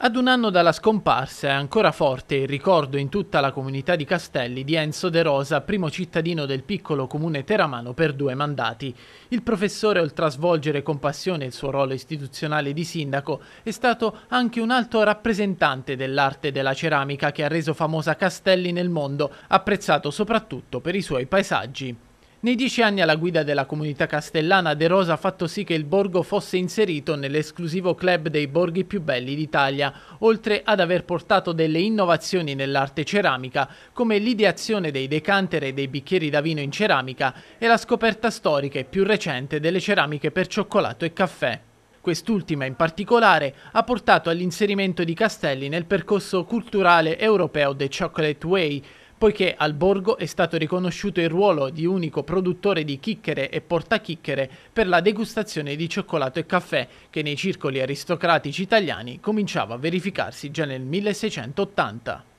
Ad un anno dalla scomparsa è ancora forte il ricordo in tutta la comunità di Castelli di Enzo De Rosa, primo cittadino del piccolo comune teramano per due mandati. Il professore, oltre a svolgere con passione il suo ruolo istituzionale di sindaco, è stato anche un alto rappresentante dell'arte della ceramica che ha reso famosa Castelli nel mondo, apprezzato soprattutto per i suoi paesaggi. Nei dieci anni alla guida della comunità castellana De Rosa ha fatto sì che il borgo fosse inserito nell'esclusivo club dei borghi più belli d'Italia, oltre ad aver portato delle innovazioni nell'arte ceramica, come l'ideazione dei decanter e dei bicchieri da vino in ceramica e la scoperta storica e più recente delle ceramiche per cioccolato e caffè. Quest'ultima in particolare ha portato all'inserimento di Castelli nel percorso culturale europeo The Chocolate Way, poiché al borgo è stato riconosciuto il ruolo di unico produttore di chicchere e portachicchere per la degustazione di cioccolato e caffè che nei circoli aristocratici italiani cominciava a verificarsi già nel 1680.